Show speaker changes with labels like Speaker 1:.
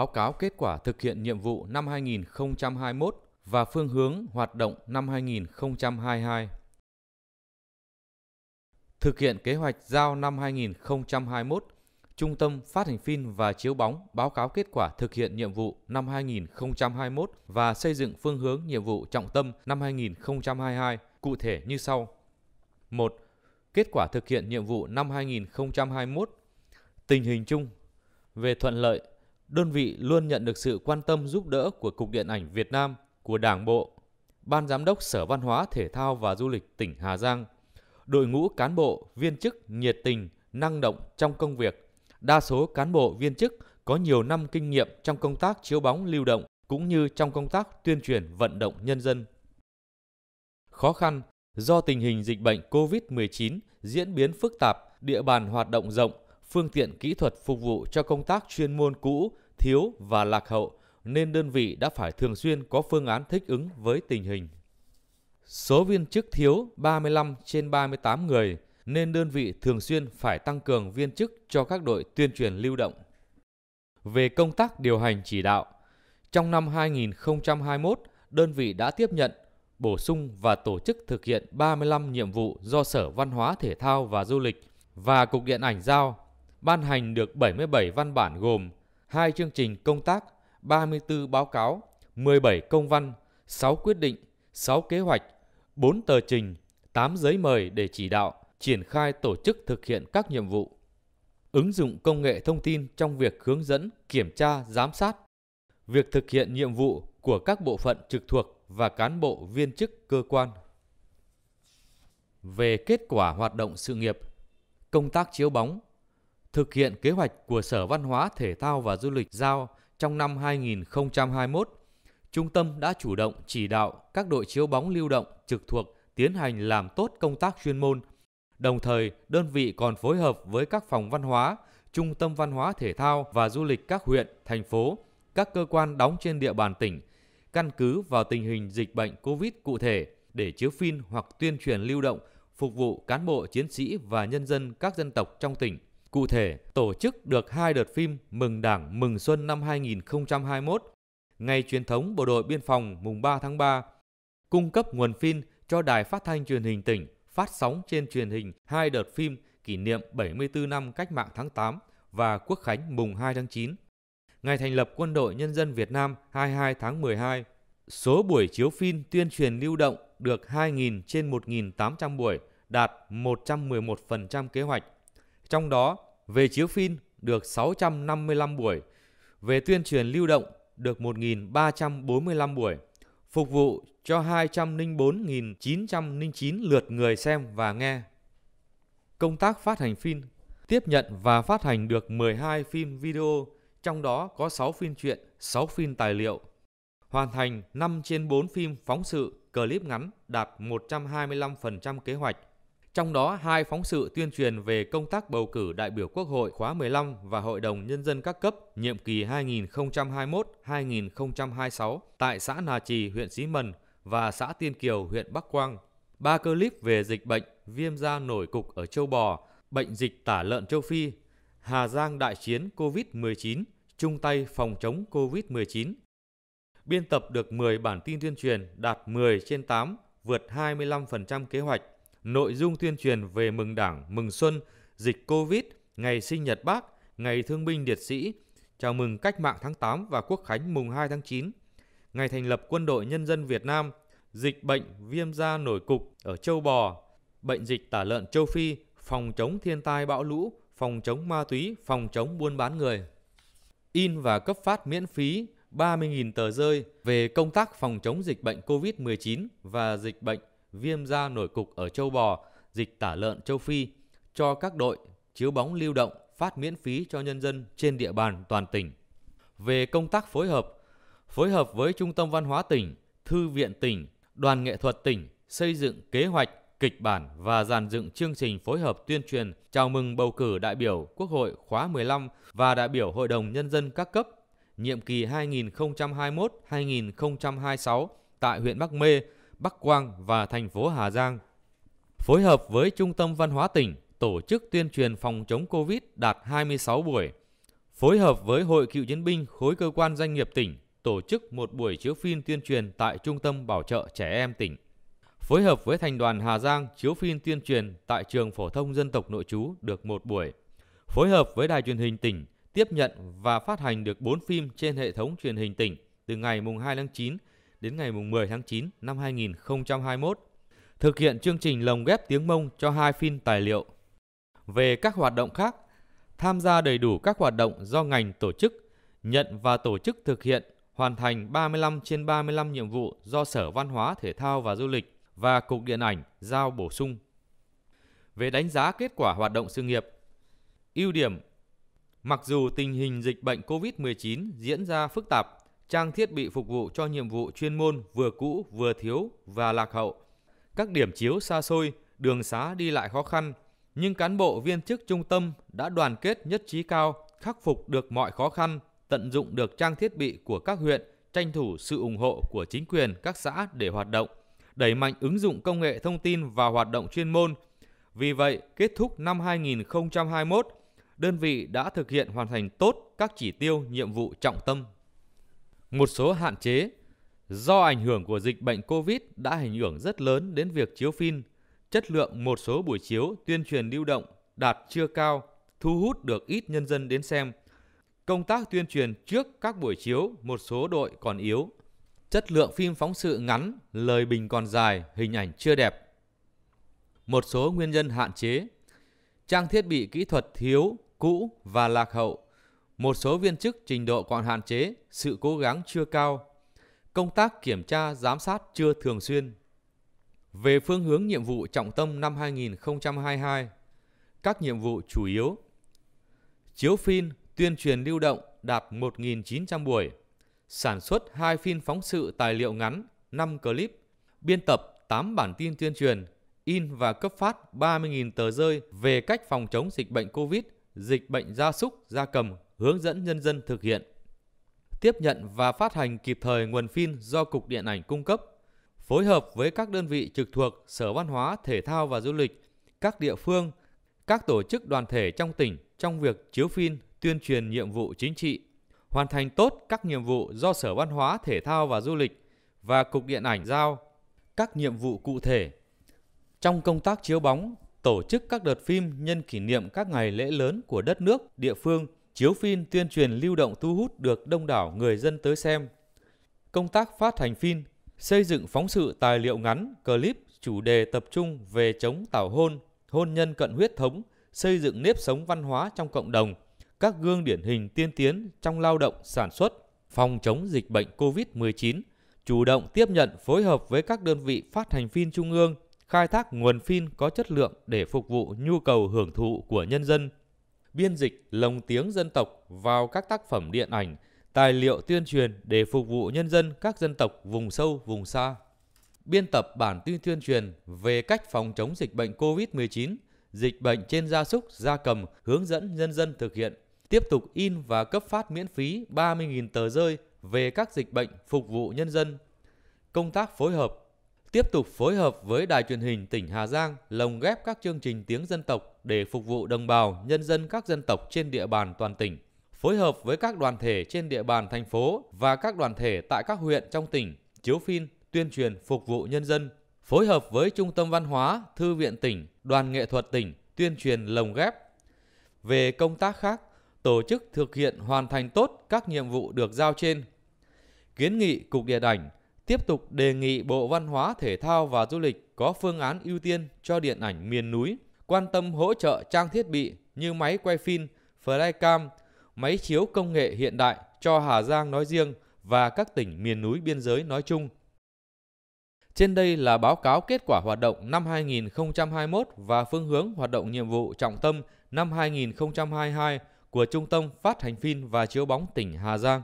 Speaker 1: báo cáo kết quả thực hiện nhiệm vụ năm 2021 và phương hướng hoạt động năm 2022. Thực hiện kế hoạch giao năm 2021, Trung tâm Phát hành phim và chiếu bóng báo cáo kết quả thực hiện nhiệm vụ năm 2021 và xây dựng phương hướng nhiệm vụ trọng tâm năm 2022 cụ thể như sau. 1. Kết quả thực hiện nhiệm vụ năm 2021 Tình hình chung về thuận lợi, đơn vị luôn nhận được sự quan tâm giúp đỡ của Cục Điện ảnh Việt Nam, của Đảng Bộ, Ban Giám đốc Sở Văn hóa, Thể thao và Du lịch tỉnh Hà Giang, đội ngũ cán bộ, viên chức nhiệt tình, năng động trong công việc. Đa số cán bộ, viên chức có nhiều năm kinh nghiệm trong công tác chiếu bóng lưu động cũng như trong công tác tuyên truyền vận động nhân dân. Khó khăn do tình hình dịch bệnh COVID-19 diễn biến phức tạp, địa bàn hoạt động rộng, phương tiện kỹ thuật phục vụ cho công tác chuyên môn cũ, thiếu và lạc hậu, nên đơn vị đã phải thường xuyên có phương án thích ứng với tình hình. Số viên chức thiếu 35 trên 38 người, nên đơn vị thường xuyên phải tăng cường viên chức cho các đội tuyên truyền lưu động. Về công tác điều hành chỉ đạo, trong năm 2021, đơn vị đã tiếp nhận, bổ sung và tổ chức thực hiện 35 nhiệm vụ do Sở Văn hóa Thể thao và Du lịch và Cục Điện ảnh giao ban hành được 77 văn bản gồm 2 chương trình công tác, 34 báo cáo, 17 công văn, 6 quyết định, 6 kế hoạch, 4 tờ trình, 8 giấy mời để chỉ đạo, triển khai tổ chức thực hiện các nhiệm vụ. Ứng dụng công nghệ thông tin trong việc hướng dẫn, kiểm tra, giám sát. Việc thực hiện nhiệm vụ của các bộ phận trực thuộc và cán bộ viên chức cơ quan. Về kết quả hoạt động sự nghiệp, công tác chiếu bóng thực hiện kế hoạch của Sở Văn hóa, Thể thao và Du lịch giao trong năm 2021, trung tâm đã chủ động chỉ đạo các đội chiếu bóng lưu động trực thuộc tiến hành làm tốt công tác chuyên môn. Đồng thời, đơn vị còn phối hợp với các phòng văn hóa, trung tâm văn hóa thể thao và du lịch các huyện, thành phố, các cơ quan đóng trên địa bàn tỉnh, căn cứ vào tình hình dịch bệnh COVID cụ thể để chiếu phim hoặc tuyên truyền lưu động phục vụ cán bộ chiến sĩ và nhân dân các dân tộc trong tỉnh. Cụ thể, tổ chức được hai đợt phim Mừng Đảng Mừng Xuân năm 2021, Ngày truyền thống Bộ đội Biên phòng mùng 3 tháng 3, cung cấp nguồn phim cho Đài Phát thanh Truyền hình tỉnh phát sóng trên truyền hình hai đợt phim kỷ niệm 74 năm Cách mạng tháng 8 và Quốc khánh mùng 2 tháng 9. Ngày thành lập Quân đội Nhân dân Việt Nam 22 tháng 12. Số buổi chiếu phim tuyên truyền lưu động được 2.000 trên 1.800 buổi, đạt 111% kế hoạch trong đó, về chiếu phim được 655 buổi, về tuyên truyền lưu động được 1.345 buổi, phục vụ cho 204.909 lượt người xem và nghe. Công tác phát hành phim tiếp nhận và phát hành được 12 phim video, trong đó có 6 phim truyện, 6 phim tài liệu. Hoàn thành 5 trên 4 phim phóng sự, clip ngắn đạt 125% kế hoạch trong đó hai phóng sự tuyên truyền về công tác bầu cử đại biểu Quốc hội khóa 15 và Hội đồng Nhân dân các cấp nhiệm kỳ 2021-2026 tại xã Nà Trì, huyện Xí Mần và xã Tiên Kiều, huyện Bắc Quang. Ba clip về dịch bệnh viêm da nổi cục ở châu bò, bệnh dịch tả lợn châu Phi, Hà Giang đại chiến COVID-19, chung tay phòng chống COVID-19. Biên tập được 10 bản tin tuyên truyền đạt 10 trên 8, vượt 25% kế hoạch nội dung tuyên truyền về mừng Đảng, mừng Xuân, dịch Covid, ngày sinh nhật Bác, ngày thương binh liệt sĩ, chào mừng cách mạng tháng 8 và quốc khánh mùng 2 tháng 9, ngày thành lập Quân đội Nhân dân Việt Nam, dịch bệnh viêm da nổi cục ở châu bò, bệnh dịch tả lợn châu Phi, phòng chống thiên tai bão lũ, phòng chống ma túy, phòng chống buôn bán người. In và cấp phát miễn phí 30.000 tờ rơi về công tác phòng chống dịch bệnh COVID-19 và dịch bệnh viêm da nổi cục ở châu bò, dịch tả lợn châu Phi cho các đội chiếu bóng lưu động phát miễn phí cho nhân dân trên địa bàn toàn tỉnh. Về công tác phối hợp, phối hợp với Trung tâm Văn hóa tỉnh, Thư viện tỉnh, Đoàn nghệ thuật tỉnh xây dựng kế hoạch, kịch bản và dàn dựng chương trình phối hợp tuyên truyền chào mừng bầu cử đại biểu Quốc hội khóa 15 và đại biểu Hội đồng Nhân dân các cấp nhiệm kỳ 2021-2026 tại huyện Bắc Mê Bắc Quang và thành phố Hà Giang phối hợp với Trung tâm Văn hóa tỉnh tổ chức tuyên truyền phòng chống Covid đạt 26 buổi, phối hợp với Hội cựu chiến binh khối cơ quan doanh nghiệp tỉnh tổ chức một buổi chiếu phim tuyên truyền tại Trung tâm Bảo trợ Trẻ Em tỉnh, phối hợp với Thành đoàn Hà Giang chiếu phim tuyên truyền tại Trường Phổ thông Dân tộc Nội trú được một buổi, phối hợp với Đài truyền hình tỉnh tiếp nhận và phát hành được 4 phim trên hệ thống truyền hình tỉnh từ ngày mùng 2 tháng 9 đến ngày 10 tháng 9 năm 2021, thực hiện chương trình lồng ghép tiếng Mông cho hai phim tài liệu. Về các hoạt động khác, tham gia đầy đủ các hoạt động do ngành tổ chức, nhận và tổ chức thực hiện, hoàn thành 35 trên 35 nhiệm vụ do Sở Văn hóa, Thể thao và Du lịch và Cục Điện ảnh giao bổ sung. Về đánh giá kết quả hoạt động sự nghiệp, ưu điểm Mặc dù tình hình dịch bệnh COVID-19 diễn ra phức tạp trang thiết bị phục vụ cho nhiệm vụ chuyên môn vừa cũ vừa thiếu và lạc hậu. Các điểm chiếu xa xôi, đường xá đi lại khó khăn, nhưng cán bộ viên chức trung tâm đã đoàn kết nhất trí cao, khắc phục được mọi khó khăn, tận dụng được trang thiết bị của các huyện, tranh thủ sự ủng hộ của chính quyền các xã để hoạt động, đẩy mạnh ứng dụng công nghệ thông tin vào hoạt động chuyên môn. Vì vậy, kết thúc năm 2021, đơn vị đã thực hiện hoàn thành tốt các chỉ tiêu nhiệm vụ trọng tâm một số hạn chế do ảnh hưởng của dịch bệnh Covid đã ảnh hưởng rất lớn đến việc chiếu phim, chất lượng một số buổi chiếu tuyên truyền lưu động đạt chưa cao, thu hút được ít nhân dân đến xem. Công tác tuyên truyền trước các buổi chiếu một số đội còn yếu. Chất lượng phim phóng sự ngắn, lời bình còn dài, hình ảnh chưa đẹp. Một số nguyên nhân hạn chế Trang thiết bị kỹ thuật thiếu, cũ và lạc hậu một số viên chức trình độ còn hạn chế, sự cố gắng chưa cao, công tác kiểm tra giám sát chưa thường xuyên. Về phương hướng nhiệm vụ trọng tâm năm 2022, các nhiệm vụ chủ yếu Chiếu phim, tuyên truyền lưu động đạt 1.900 buổi, sản xuất 2 phim phóng sự tài liệu ngắn, 5 clip, biên tập 8 bản tin tuyên truyền, in và cấp phát 30.000 tờ rơi về cách phòng chống dịch bệnh COVID, dịch bệnh gia súc, gia cầm hướng dẫn nhân dân thực hiện. Tiếp nhận và phát hành kịp thời nguồn phim do Cục Điện ảnh cung cấp, phối hợp với các đơn vị trực thuộc Sở Văn hóa, Thể thao và Du lịch, các địa phương, các tổ chức đoàn thể trong tỉnh trong việc chiếu phim tuyên truyền nhiệm vụ chính trị, hoàn thành tốt các nhiệm vụ do Sở Văn hóa, Thể thao và Du lịch và Cục Điện ảnh giao, các nhiệm vụ cụ thể. Trong công tác chiếu bóng, tổ chức các đợt phim nhân kỷ niệm các ngày lễ lớn của đất nước, địa phương – Chiếu phim tuyên truyền lưu động thu hút được đông đảo người dân tới xem. Công tác phát hành phim, xây dựng phóng sự tài liệu ngắn, clip chủ đề tập trung về chống tảo hôn, hôn nhân cận huyết thống, xây dựng nếp sống văn hóa trong cộng đồng, các gương điển hình tiên tiến trong lao động sản xuất, phòng chống dịch bệnh COVID-19, chủ động tiếp nhận phối hợp với các đơn vị phát hành phim trung ương, khai thác nguồn phim có chất lượng để phục vụ nhu cầu hưởng thụ của nhân dân biên dịch lồng tiếng dân tộc vào các tác phẩm điện ảnh, tài liệu tuyên truyền để phục vụ nhân dân các dân tộc vùng sâu, vùng xa. Biên tập bản tin tuyên truyền về cách phòng chống dịch bệnh COVID-19, dịch bệnh trên gia súc, gia cầm hướng dẫn nhân dân thực hiện. Tiếp tục in và cấp phát miễn phí 30.000 tờ rơi về các dịch bệnh phục vụ nhân dân. Công tác phối hợp tiếp tục phối hợp với Đài truyền hình tỉnh Hà Giang lồng ghép các chương trình tiếng dân tộc để phục vụ đồng bào, nhân dân các dân tộc trên địa bàn toàn tỉnh, phối hợp với các đoàn thể trên địa bàn thành phố và các đoàn thể tại các huyện trong tỉnh chiếu phim, tuyên truyền phục vụ nhân dân, phối hợp với Trung tâm Văn hóa, Thư viện tỉnh, Đoàn nghệ thuật tỉnh tuyên truyền lồng ghép. Về công tác khác, tổ chức thực hiện hoàn thành tốt các nhiệm vụ được giao trên. Kiến nghị Cục Điện ảnh tiếp tục đề nghị Bộ Văn hóa, Thể thao và Du lịch có phương án ưu tiên cho điện ảnh miền núi, quan tâm hỗ trợ trang thiết bị như máy quay phim, flycam, máy chiếu công nghệ hiện đại cho Hà Giang nói riêng và các tỉnh miền núi biên giới nói chung. Trên đây là báo cáo kết quả hoạt động năm 2021 và phương hướng hoạt động nhiệm vụ trọng tâm năm 2022 của Trung tâm Phát hành phim và chiếu bóng tỉnh Hà Giang.